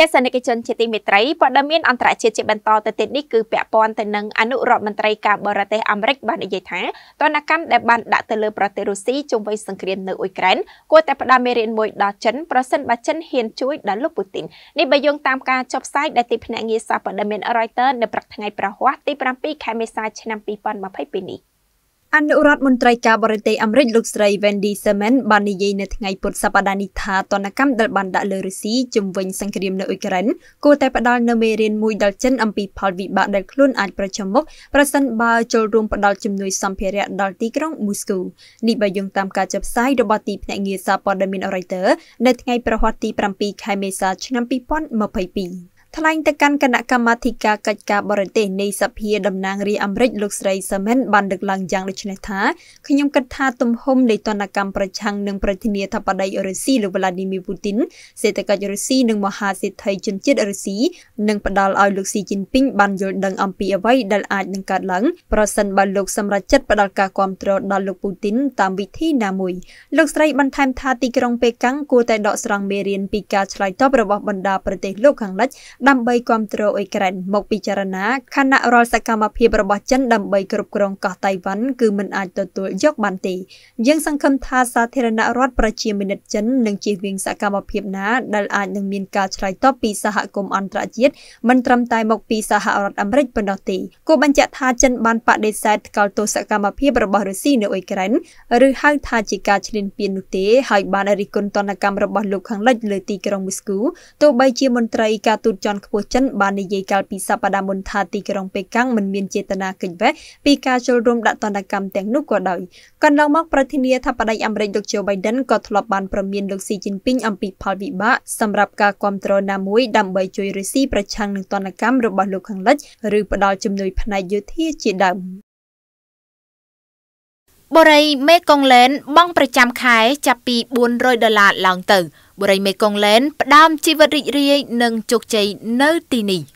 ទស្សនិកជនជាទីមេត្រីព័ត៌មានអន្តរជាតិជាបន្តទៅទៀតនេះគឺពាក់ព័ន្ធទៅនឹងអនុរដ្ឋមន្ត្រីការបរទេសអាមេរិកបាននិយាយថាទណ្ឌកម្មដែលបានដាក់ទៅលើប្រទេសរុស្ស៊ីជុំវិញសង្គ្រាមនៅអ៊ុយក្រែនគួរតែផ្ដល់មេរៀនមួយដល់ចិនប្រសិនបើចិនហ៊ាន ជួយដល់លោកពូទីននេះបើយោងតាមការចុះផ្សាយដែលទីភ្នាក់ងារសារព័ត៌មាន Reuters នៅព្រឹកថ្ងៃប្រហ័សទី7ខែមេសា ឆ្នាំ2022នេះ។អនុរដ្ឋមន្ត្រីការបរទេសអាមេរិកលោកស្រី Wendy Sherman បាននិយាយនៅថ្ងៃពុធសប្តាហ៍នេះថាតនកម្មដែលបានដាក់លើរុស្ស៊ីជំវិញសង្គ្រាមនៅអ៊ុយក្រែនគួរតែផ្ដល់នូវមេរៀនមួយដល់ចិនអំពីផលវិបាកដែលខ្លួនអាចប្រឈមមុខប្រសិនបើចូលរួមផ្ដល់ជំនួយសម្ភារៈដល់ទីក្រុងមូស្គូនេះបើយោងតាមការចុះផ្សាយរបស់ទីភ្នាក់ងារសារព័ត៌មាន Reuters នៅថ្ងៃប្រហ័សទី7ខែមេសាឆ្នាំ2022ថ្លែងទៅកាន់គណៈកម្មាធិការកិច្ចការបរទេសនៃសភាតំណាងរាស្ត្រអាមេរិកលោកស្រីសាមិនបានលើកឡើងយ៉ាងដូចនេះថាខ្ញុំគិតថាទំហំនៃទណ្ឌកម្មប្រឆាំងនឹងប្រធានាធិបតីរុស្ស៊ីលោកវ្លាឌីមៀពូទីនសេដ្ឋកិច្ចរុស្ស៊ីនិងមហាសេដ្ឋីជនជាតិរុស្ស៊ីនឹងផ្ដល់ឲ្យលោកស៊ីជីនពីងបានយល់ដឹងអំពីអ្វីដែលអាចនឹងកើតឡើងប្រសិនបើលោកសម្រេចចិត្តផ្ដល់ការគ្រប់គ្រងដល់លោកពូទីនតាមវិធីណាមួយលោកស្រីបន្ថែមថាទីក្រុងប៉េកាំងគួរតែដកស្រង់មេរៀនពីការឆ្លើយតបរបស់បណ្ដាប្រទេសលោកខាងលិចដើម្បីគាំទ្រអ៊ុយក្រែនមកពិចារណាខណៈរាល់សកម្មភាពរបស់ចិនដើម្បីគ្រប់គ្រងកោះតៃវ៉ាន់គឺមិនអាចទទួលយកបានទេយើងសង្ឃឹមថាសាធារណរដ្ឋប្រជាមានិតចិននឹងជៀសវាងសកម្មភាពណាដែលអាចនឹងមានការឆ្លើយតបពីសហគមន៍អន្តរជាតិមិនត្រឹមតែមកពីសហរដ្ឋអាមេរិកប៉ុណ្ណោះទេគួរបញ្ជាក់ថាចិនបានបដិសេធកោតទោសកម្មភាពរបស់រុស្ស៊ីនៅអ៊ុយក្រែនឬហៅថាជាការឈ្លានពាននោះទេហើយបានរិះគន់ទណ្ឌកម្មរបស់លោកខាងលិចលើទីក្រុងមូស្គូទោះបីជាមន្ត្រីការទូតជាន់ខ្ពស់ចិនបាននិយាយកាលពីសប្តាហ៍មុនថាទីក្រុងប៉េកាំងមិនមានចេតនាគេចវេះពីការចូលរួមដាក់ទណ្ឌកម្មទាំងនោះក៏ដោយកន្លងមកប្រធានាធិបតីអាមេរិកលោកជូបៃដិនក៏ធ្លាប់បានប្រមានលោកស៊ីជីនពីងអំពីផលវិបាកសម្រាប់ការគ្រប់គ្រងណាមួយដើម្បីជួយរុស្ស៊ីប្រឆាំងនឹងទណ្ឌកម្មរបស់លោកខាងលិចឬផ្ដល់ជំនួយផ្នែកយោធាជាដើមបរិយមេកុងឡែនបង់ប្រចាំខែចាប់ពី400ដុល្លារឡើងទៅបុរីមេគង្គឡែនផ្ដើមជីវិតរីករាយនិងជោគជ័យនៅទីនេះ។